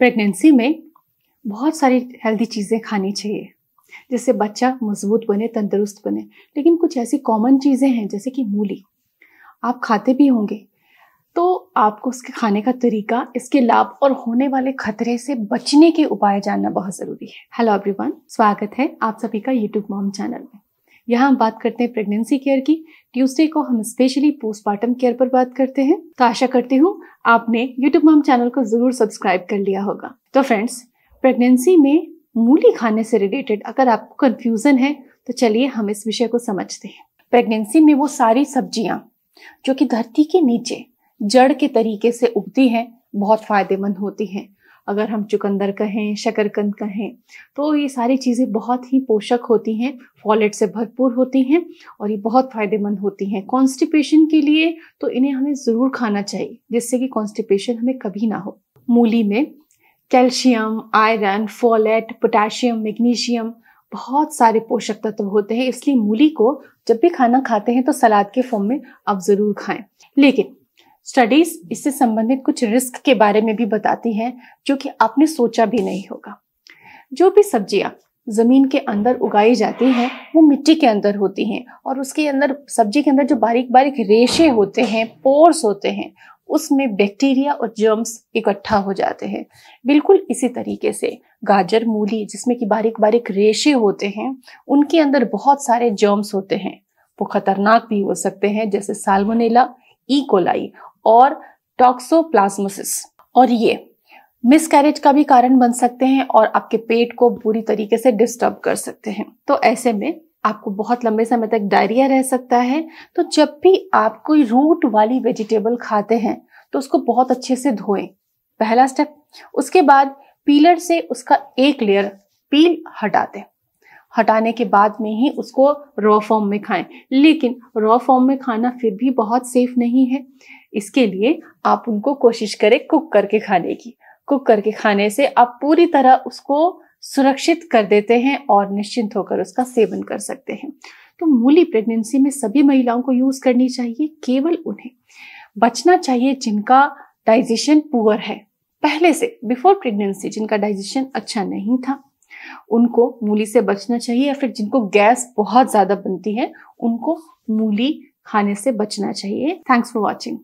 pregnancy में बहुत सारी हेल्दी चीज़ें खानी चाहिए जिससे बच्चा मजबूत बने तंदुरुस्त बने लेकिन कुछ ऐसी कॉमन चीज़ें हैं जैसे कि मूली आप खाते भी होंगे तो आपको उसके खाने का तरीका इसके लाभ और होने वाले खतरे से बचने के उपाय जानना बहुत ज़रूरी है हेलो एवरीवन स्वागत है आप सभी का यूट्यूब मॉम चैनल में यहाँ हम बात करते हैं प्रेगनेंसी केयर की ट्यूसडे को हम स्पेशली पोस्टमार्टम केयर पर बात करते हैं तो आशा करती हूँ आपने यूट्यूब माम चैनल को जरूर सब्सक्राइब कर लिया होगा तो फ्रेंड्स प्रेगनेंसी में मूली खाने से रिलेटेड अगर आपको कंफ्यूजन है तो चलिए हम इस विषय को समझते हैं प्रेगनेंसी में वो सारी सब्जियां जो कि धरती के नीचे जड़ के तरीके से उगती हैं बहुत फायदेमंद होती हैं अगर हम चुकंदर कहें शकरकंद कहें तो ये सारी चीज़ें बहुत ही पोषक होती हैं फॉलेट से भरपूर होती हैं और ये बहुत फ़ायदेमंद होती हैं कॉन्स्टिपेशन के लिए तो इन्हें हमें ज़रूर खाना चाहिए जिससे कि कॉन्स्टिपेशन हमें कभी ना हो मूली में calcium iron folate potassium magnesium बहुत सारे पोषक तत्व होते हैं इसलिए मूली को जब भी खाना खाते हैं तो सलाद के फॉर्म में आप ज़रूर खाएं लेकिन स्टडीज इससे संबंधित कुछ रिस्क के बारे में भी बताती हैं जो कि आपने सोचा भी नहीं होगा जो भी सब्जियां जमीन के अंदर उगाई जाती हैं वो मिट्टी के अंदर होती हैं और उसके अंदर सब्जी के अंदर जो बारीक बारीक रेशे होते हैं पोर्स होते हैं उसमें बैक्टीरिया और जर्म्स इकट्ठा हो जाते हैं बिल्कुल इसी तरीके से गाजर मूली जिसमें कि बारीक बारीक रेशे होते हैं उनके अंदर बहुत सारे जर्म्स होते हैं वो खतरनाक भी हो सकते हैं जैसे साल्मोनेला ई कोलाई और टॉक्सोप्लाज्मोसिस और ये मिसकैरेज का भी कारण बन सकते हैं और आपके पेट को बुरी तरीके से डिस्टर्ब कर सकते हैं तो ऐसे में आपको बहुत लंबे समय तक डायरिया रह सकता है तो जब भी आप कोई रूट वाली वेजिटेबल खाते हैं तो उसको बहुत अच्छे से धोएं पहला स्टेप उसके बाद पीलर से उसका एक लेयर पील हटा दें हटाने के बाद में ही उसको रॉ फॉर्म में खाएं लेकिन रॉ फॉर्म में खाना फिर भी बहुत सेफ नहीं है इसके लिए आप उनको कोशिश करें कुक करके खाने की कुक करके खाने से आप पूरी तरह उसको सुरक्षित कर देते हैं और निश्चिंत होकर उसका सेवन कर सकते हैं तो मूली प्रेगनेंसी में सभी महिलाओं को यूज करनी चाहिए केवल उन्हें बचना चाहिए जिनका डाइजेशन पुअर है पहले से बिफोर प्रेगनेंसी जिनका डाइजेशन अच्छा नहीं था उनको मूली से बचना चाहिए या फिर जिनको गैस बहुत ज़्यादा बनती है उनको मूली खाने से बचना चाहिए थैंक्स फॉर वॉचिंग